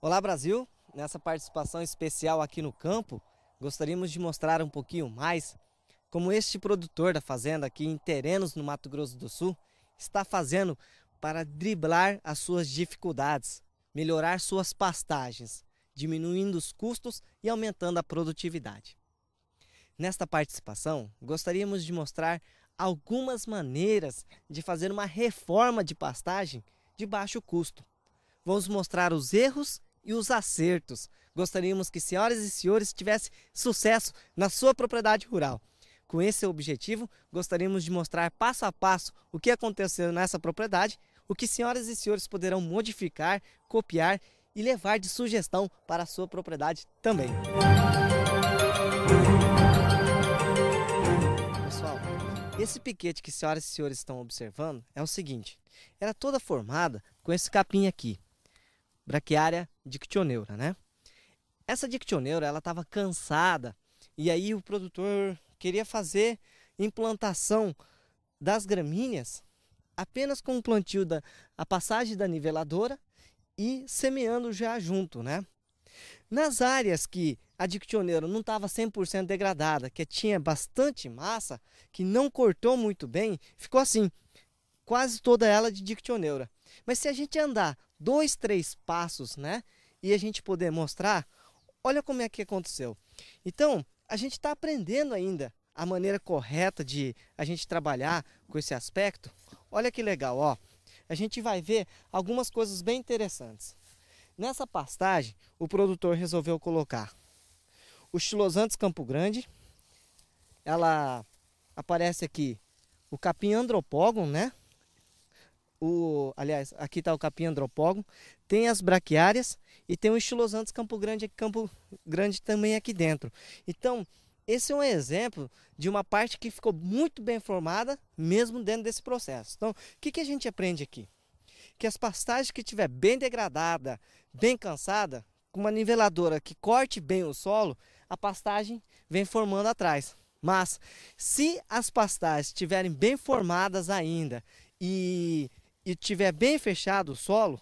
Olá Brasil, nessa participação especial aqui no campo, gostaríamos de mostrar um pouquinho mais como este produtor da fazenda aqui em Terenos, no Mato Grosso do Sul, está fazendo para driblar as suas dificuldades, melhorar suas pastagens, diminuindo os custos e aumentando a produtividade. Nesta participação, gostaríamos de mostrar algumas maneiras de fazer uma reforma de pastagem de baixo custo. Vamos mostrar os erros e os acertos. Gostaríamos que senhoras e senhores tivessem sucesso na sua propriedade rural. Com esse objetivo, gostaríamos de mostrar passo a passo o que aconteceu nessa propriedade, o que senhoras e senhores poderão modificar, copiar e levar de sugestão para a sua propriedade também. Pessoal, esse piquete que senhoras e senhores estão observando é o seguinte: era toda formada com esse capim aqui braquiária dictioneura, né? Essa dictioneura, ela estava cansada e aí o produtor queria fazer implantação das gramíneas apenas com o plantio da a passagem da niveladora e semeando já junto, né? Nas áreas que a dictioneira não estava 100% degradada, que tinha bastante massa, que não cortou muito bem, ficou assim, quase toda ela de dictioneira. Mas se a gente andar dois, três passos, né? E a gente poder mostrar, olha como é que aconteceu. Então, a gente está aprendendo ainda a maneira correta de a gente trabalhar com esse aspecto. Olha que legal, ó. A gente vai ver algumas coisas bem interessantes. Nessa pastagem, o produtor resolveu colocar o Chilosantes Campo Grande. Ela aparece aqui o capim andropógon, né? o, aliás, aqui está o capim andropógon, tem as braquiárias e tem o estilosantes Campo Grande, Campo Grande também aqui dentro. Então, esse é um exemplo de uma parte que ficou muito bem formada, mesmo dentro desse processo. Então, o que, que a gente aprende aqui? Que as pastagens que estiver bem degradada, bem cansada, com uma niveladora que corte bem o solo, a pastagem vem formando atrás. Mas se as pastagens estiverem bem formadas ainda e e tiver bem fechado o solo,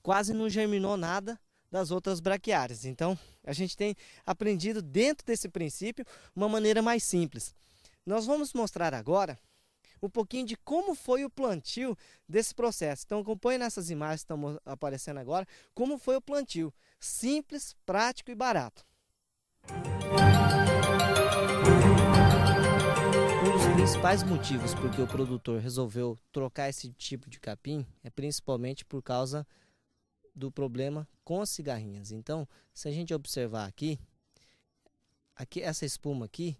quase não germinou nada das outras braquiárias. Então, a gente tem aprendido dentro desse princípio uma maneira mais simples. Nós vamos mostrar agora um pouquinho de como foi o plantio desse processo. Então acompanhe nessas imagens que estão aparecendo agora, como foi o plantio. Simples, prático e barato. Música principais motivos por que o produtor resolveu trocar esse tipo de capim é principalmente por causa do problema com as cigarrinhas. Então, se a gente observar aqui, aqui essa espuma aqui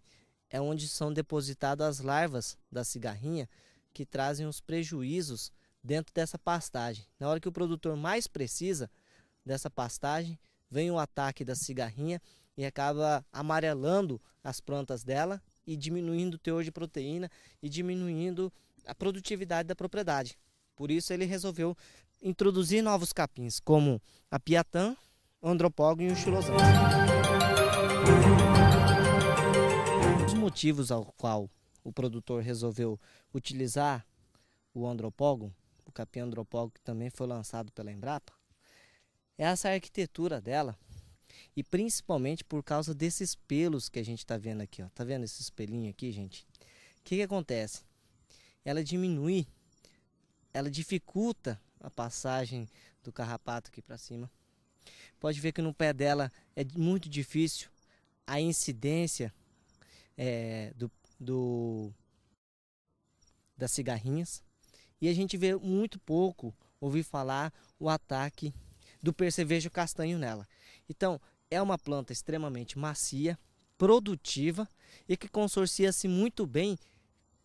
é onde são depositadas as larvas da cigarrinha que trazem os prejuízos dentro dessa pastagem. Na hora que o produtor mais precisa dessa pastagem, vem o ataque da cigarrinha e acaba amarelando as plantas dela e diminuindo o teor de proteína e diminuindo a produtividade da propriedade. Por isso ele resolveu introduzir novos capins, como a piatã, o andropogo e o xilosão. Um dos motivos ao qual o produtor resolveu utilizar o andropogo, o capim andropogo que também foi lançado pela Embrapa, é essa arquitetura dela, e principalmente por causa desses pelos que a gente está vendo aqui, ó. Tá vendo esses pelinhos aqui, gente? O que, que acontece? Ela diminui, ela dificulta a passagem do carrapato aqui para cima. Pode ver que no pé dela é muito difícil a incidência é, do, do, das cigarrinhas. E a gente vê muito pouco, ouvir falar, o ataque do percevejo castanho nela. Então, é uma planta extremamente macia, produtiva e que consorcia-se muito bem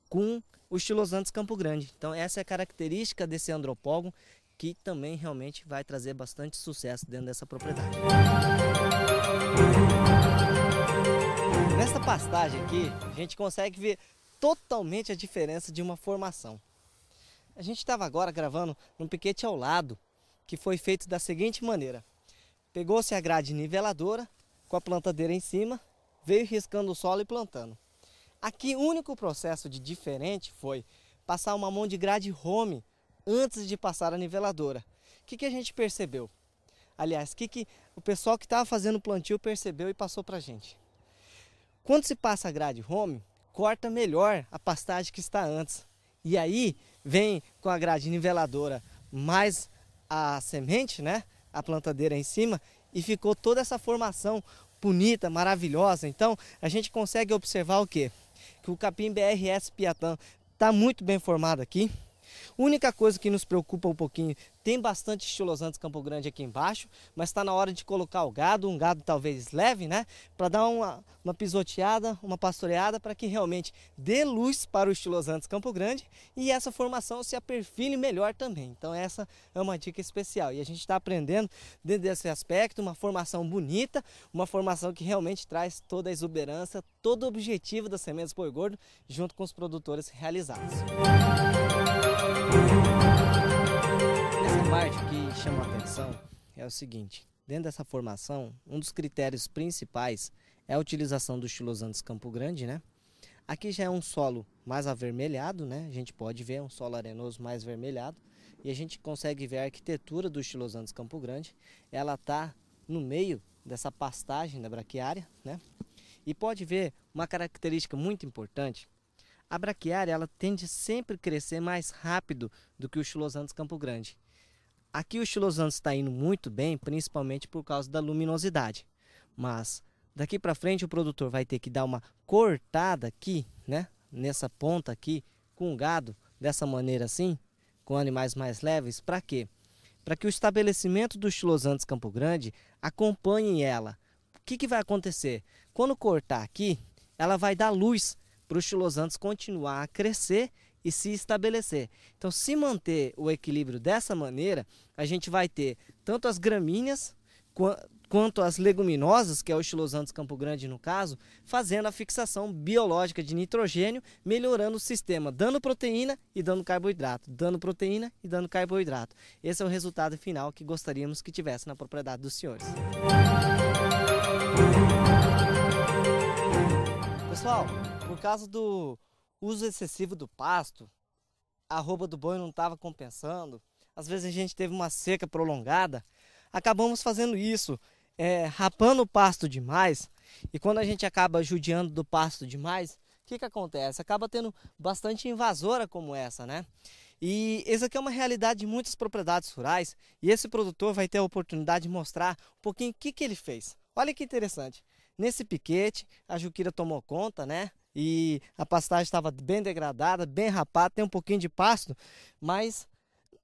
com o estilosantes Campo Grande. Então, essa é a característica desse andropógon que também realmente vai trazer bastante sucesso dentro dessa propriedade. Nessa pastagem aqui, a gente consegue ver totalmente a diferença de uma formação. A gente estava agora gravando num piquete ao lado, que foi feito da seguinte maneira. Pegou-se a grade niveladora com a plantadeira em cima, veio riscando o solo e plantando. Aqui o único processo de diferente foi passar uma mão de grade home antes de passar a niveladora. O que, que a gente percebeu? Aliás, o que, que o pessoal que estava fazendo plantio percebeu e passou para a gente? Quando se passa a grade home, corta melhor a pastagem que está antes. E aí vem com a grade niveladora mais a semente, né? a plantadeira em cima e ficou toda essa formação bonita, maravilhosa. Então a gente consegue observar o que? Que o capim BRS Piatã está muito bem formado aqui. Única coisa que nos preocupa um pouquinho tem bastante estilosantes Campo Grande aqui embaixo, mas está na hora de colocar o gado, um gado talvez leve, né? Para dar uma, uma pisoteada, uma pastoreada, para que realmente dê luz para o estilosantes Campo Grande e essa formação se aperfile melhor também. Então essa é uma dica especial. E a gente está aprendendo dentro desse aspecto, uma formação bonita, uma formação que realmente traz toda a exuberância, todo o objetivo das sementes Boi Gordo, junto com os produtores realizados. Música parte que chama a atenção é o seguinte: dentro dessa formação, um dos critérios principais é a utilização do estilosantes Campo Grande, né? Aqui já é um solo mais avermelhado, né? A gente pode ver um solo arenoso mais avermelhado e a gente consegue ver a arquitetura do estilosantes Campo Grande. Ela está no meio dessa pastagem da braquiária, né? E pode ver uma característica muito importante. A braquiária ela tende sempre a crescer mais rápido do que o estilosantes Campo Grande. Aqui o estilosantes está indo muito bem, principalmente por causa da luminosidade. Mas daqui para frente o produtor vai ter que dar uma cortada aqui, né? Nessa ponta aqui, com o gado, dessa maneira assim, com animais mais leves, para quê? Para que o estabelecimento do estilosantes Campo Grande acompanhe ela. O que, que vai acontecer? Quando cortar aqui, ela vai dar luz para o estilosantes continuar a crescer e se estabelecer. Então, se manter o equilíbrio dessa maneira, a gente vai ter tanto as gramíneas quanto as leguminosas, que é o Estilosantes Campo Grande no caso, fazendo a fixação biológica de nitrogênio, melhorando o sistema, dando proteína e dando carboidrato, dando proteína e dando carboidrato. Esse é o resultado final que gostaríamos que tivesse na propriedade dos senhores. Pessoal, por causa do uso excessivo do pasto, a roupa do boi não estava compensando, às vezes a gente teve uma seca prolongada, acabamos fazendo isso, é, rapando o pasto demais, e quando a gente acaba judiando do pasto demais, o que, que acontece? Acaba tendo bastante invasora como essa, né? E essa aqui é uma realidade de muitas propriedades rurais, e esse produtor vai ter a oportunidade de mostrar um pouquinho o que, que ele fez. Olha que interessante. Nesse piquete, a Juquira tomou conta, né? e a pastagem estava bem degradada, bem rapada, tem um pouquinho de pasto, mas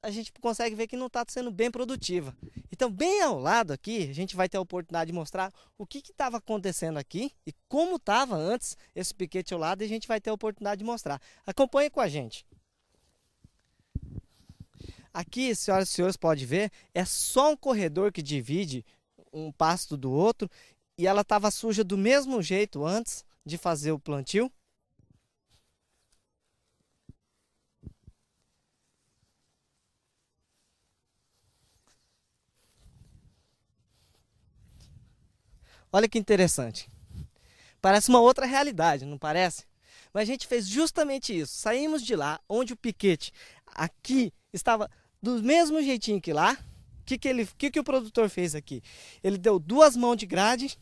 a gente consegue ver que não está sendo bem produtiva. Então, bem ao lado aqui, a gente vai ter a oportunidade de mostrar o que estava acontecendo aqui e como estava antes esse piquete ao lado e a gente vai ter a oportunidade de mostrar. Acompanhe com a gente. Aqui, senhoras e senhores, pode ver, é só um corredor que divide um pasto do outro e ela estava suja do mesmo jeito antes de fazer o plantio. Olha que interessante. Parece uma outra realidade, não parece? Mas a gente fez justamente isso. Saímos de lá, onde o piquete aqui estava do mesmo jeitinho que lá. O que, que, ele, que, que o produtor fez aqui? Ele deu duas mãos de grade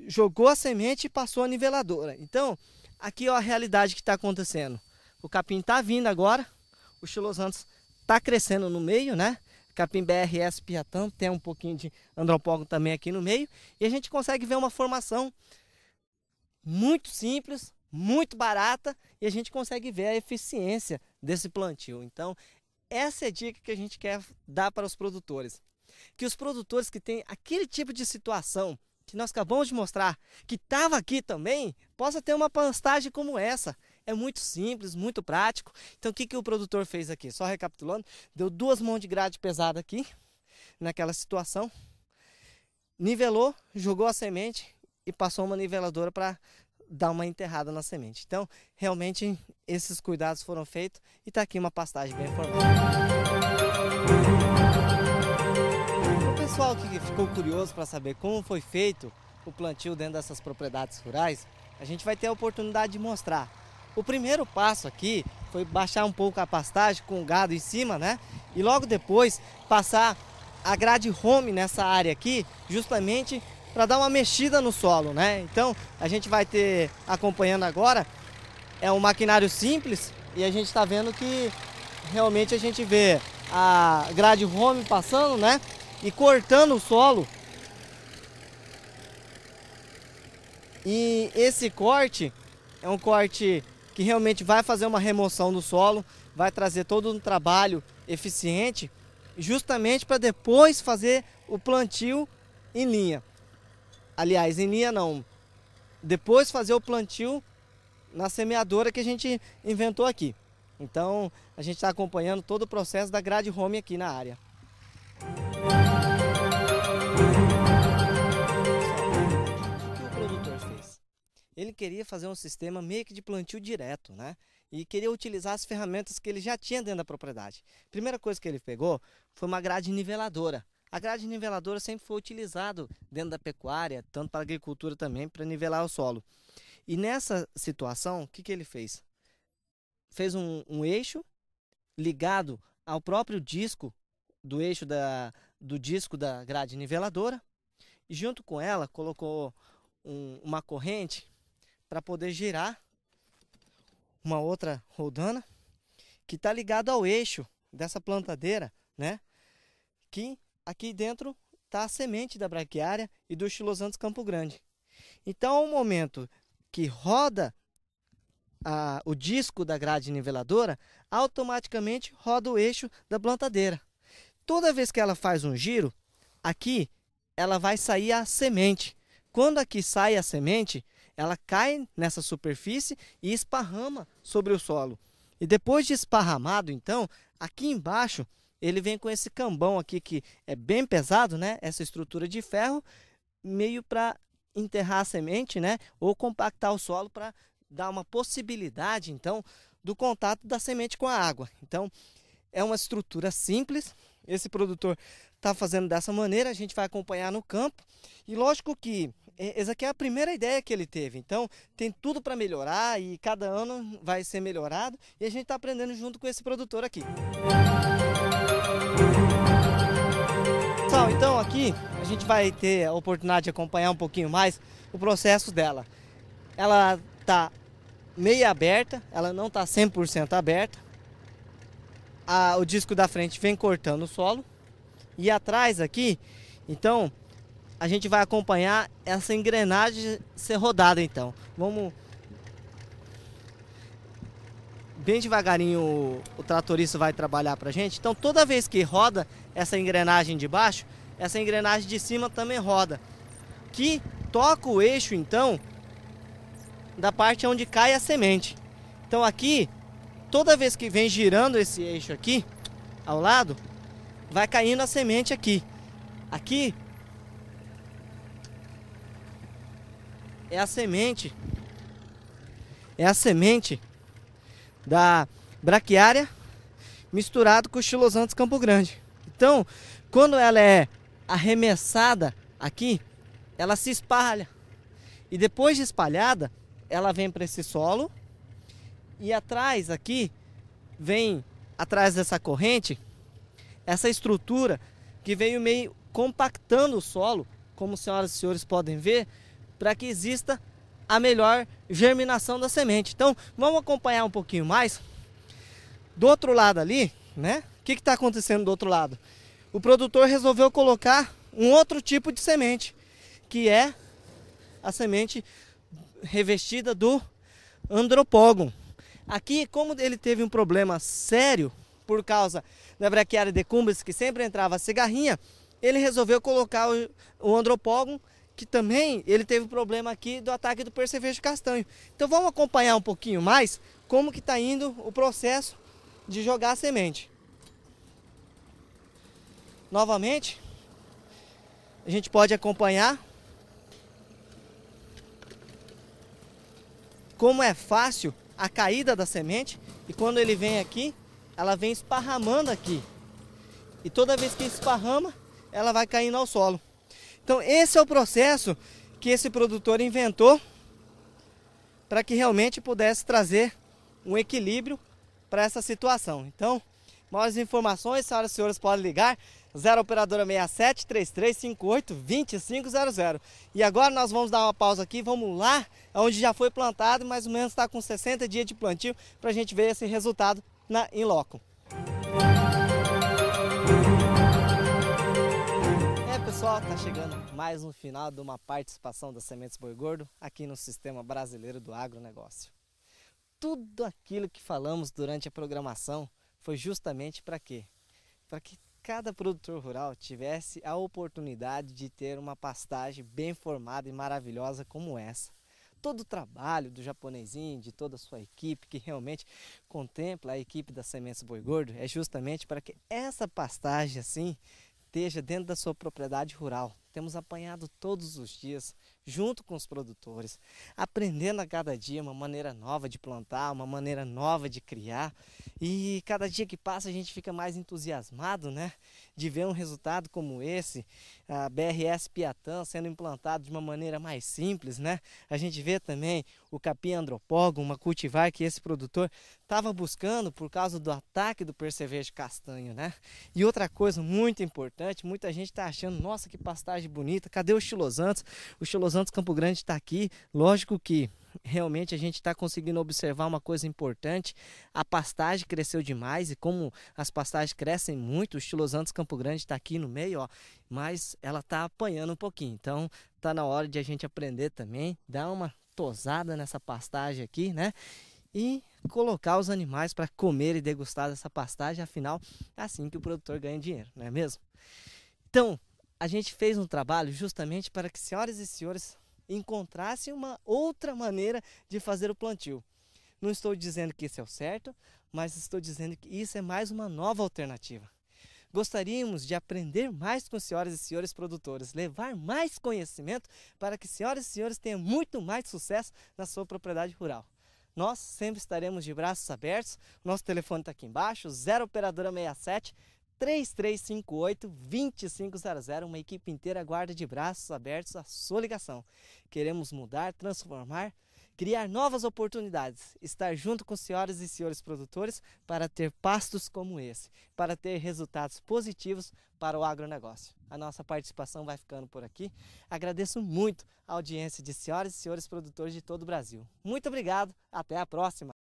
jogou a semente e passou a niveladora. Então, aqui é a realidade que está acontecendo. O capim está vindo agora, o xilosantos está crescendo no meio, né? Capim BRS Piatã, tem um pouquinho de andropólogo também aqui no meio. E a gente consegue ver uma formação muito simples, muito barata, e a gente consegue ver a eficiência desse plantio. Então, essa é a dica que a gente quer dar para os produtores. Que os produtores que têm aquele tipo de situação que nós acabamos de mostrar, que estava aqui também, possa ter uma pastagem como essa. É muito simples, muito prático. Então o que, que o produtor fez aqui? Só recapitulando, deu duas mãos de grade pesada aqui, naquela situação, nivelou, jogou a semente e passou uma niveladora para dar uma enterrada na semente. Então, realmente, esses cuidados foram feitos e está aqui uma pastagem bem formada. pessoal que ficou curioso para saber como foi feito o plantio dentro dessas propriedades rurais, a gente vai ter a oportunidade de mostrar. O primeiro passo aqui foi baixar um pouco a pastagem com o gado em cima, né? E logo depois passar a grade home nessa área aqui, justamente para dar uma mexida no solo, né? Então a gente vai ter acompanhando agora é um maquinário simples e a gente está vendo que realmente a gente vê a grade home passando, né? e cortando o solo. E esse corte é um corte que realmente vai fazer uma remoção do solo, vai trazer todo um trabalho eficiente, justamente para depois fazer o plantio em linha. Aliás, em linha não. Depois fazer o plantio na semeadora que a gente inventou aqui. Então, a gente está acompanhando todo o processo da grade home aqui na área. ele queria fazer um sistema meio que de plantio direto, né? E queria utilizar as ferramentas que ele já tinha dentro da propriedade. Primeira coisa que ele pegou foi uma grade niveladora. A grade niveladora sempre foi utilizada dentro da pecuária, tanto para agricultura também, para nivelar o solo. E nessa situação, o que, que ele fez? Fez um, um eixo ligado ao próprio disco do eixo da, do disco da grade niveladora e junto com ela colocou um, uma corrente para poder girar uma outra roldana que está ligada ao eixo dessa plantadeira, né? Que aqui dentro está a semente da braquiária e do estilosantes Campo Grande. Então, ao momento que roda a, o disco da grade niveladora, automaticamente roda o eixo da plantadeira. Toda vez que ela faz um giro, aqui ela vai sair a semente. Quando aqui sai a semente, ela cai nessa superfície e esparrama sobre o solo. E depois de esparramado, então, aqui embaixo, ele vem com esse cambão aqui que é bem pesado, né? Essa estrutura de ferro, meio para enterrar a semente, né? Ou compactar o solo para dar uma possibilidade, então, do contato da semente com a água. Então, é uma estrutura simples. Esse produtor está fazendo dessa maneira, a gente vai acompanhar no campo. E lógico que é, essa aqui é a primeira ideia que ele teve, então tem tudo para melhorar e cada ano vai ser melhorado e a gente está aprendendo junto com esse produtor aqui. Pessoal, então aqui a gente vai ter a oportunidade de acompanhar um pouquinho mais o processo dela. Ela está meia aberta, ela não está 100% aberta. A, o disco da frente vem cortando o solo e atrás aqui. Então, a gente vai acompanhar essa engrenagem ser rodada então. Vamos bem devagarinho o, o tratorista vai trabalhar pra gente. Então, toda vez que roda essa engrenagem de baixo, essa engrenagem de cima também roda. Que toca o eixo então da parte onde cai a semente. Então aqui, toda vez que vem girando esse eixo aqui ao lado, vai caindo a semente aqui. Aqui é a semente, é a semente da braquiária misturado com o estilosantes Campo Grande. Então, quando ela é arremessada aqui, ela se espalha. E depois de espalhada, ela vem para esse solo e atrás aqui vem atrás dessa corrente essa estrutura que veio meio compactando o solo, como senhoras e senhores podem ver, para que exista a melhor germinação da semente. Então, vamos acompanhar um pouquinho mais. Do outro lado ali, né? O que está acontecendo do outro lado? O produtor resolveu colocar um outro tipo de semente, que é a semente revestida do andropógon. Aqui, como ele teve um problema sério por causa da braquiária decumbens, que sempre entrava a cigarrinha, ele resolveu colocar o, o andropógon, que também ele teve problema aqui do ataque do percevejo castanho. Então vamos acompanhar um pouquinho mais como que está indo o processo de jogar a semente. Novamente, a gente pode acompanhar como é fácil a caída da semente e quando ele vem aqui ela vem esparramando aqui. E toda vez que esparrama, ela vai caindo ao solo. Então esse é o processo que esse produtor inventou para que realmente pudesse trazer um equilíbrio para essa situação. Então, mais informações, senhoras e senhores, podem ligar 0 operadora 67 3358 2500. E agora nós vamos dar uma pausa aqui, vamos lá onde já foi plantado, mais ou menos está com 60 dias de plantio para a gente ver esse resultado na, em loco. É pessoal, tá chegando mais um final de uma participação da Sementes Boi Gordo aqui no Sistema Brasileiro do Agronegócio. Tudo aquilo que falamos durante a programação foi justamente para quê? Para que cada produtor rural tivesse a oportunidade de ter uma pastagem bem formada e maravilhosa como essa todo o trabalho do japonesinho, de toda a sua equipe, que realmente contempla a equipe da Sementes Boi Gordo, é justamente para que essa pastagem assim esteja dentro da sua propriedade rural, temos apanhado todos os dias, junto com os produtores, aprendendo a cada dia uma maneira nova de plantar, uma maneira nova de criar. E cada dia que passa a gente fica mais entusiasmado, né? De ver um resultado como esse, a BRS Piatã sendo implantado de uma maneira mais simples, né? A gente vê também o capim andropogo, uma cultivar que esse produtor estava buscando por causa do ataque do percevejo castanho, né? E outra coisa muito importante, muita gente está achando, nossa, que pastagem bonita. Cadê o Estilo O Estilo Campo Grande está aqui. Lógico que realmente a gente está conseguindo observar uma coisa importante: a pastagem cresceu demais e como as pastagens crescem muito, o Estilo Campo Grande está aqui no meio, ó, mas ela está apanhando um pouquinho. Então tá na hora de a gente aprender também, dar uma tosada nessa pastagem aqui, né? E colocar os animais para comer e degustar dessa pastagem, afinal, é assim que o produtor ganha dinheiro, não é mesmo? Então, a gente fez um trabalho justamente para que senhoras e senhores encontrassem uma outra maneira de fazer o plantio. Não estou dizendo que isso é o certo, mas estou dizendo que isso é mais uma nova alternativa. Gostaríamos de aprender mais com senhoras e senhores produtores, levar mais conhecimento para que senhoras e senhores tenham muito mais sucesso na sua propriedade rural. Nós sempre estaremos de braços abertos. Nosso telefone está aqui embaixo, 0 operadora 67 3358-2500, uma equipe inteira guarda de braços abertos a sua ligação. Queremos mudar, transformar, criar novas oportunidades, estar junto com senhoras e senhores produtores para ter pastos como esse, para ter resultados positivos para o agronegócio. A nossa participação vai ficando por aqui. Agradeço muito a audiência de senhoras e senhores produtores de todo o Brasil. Muito obrigado, até a próxima!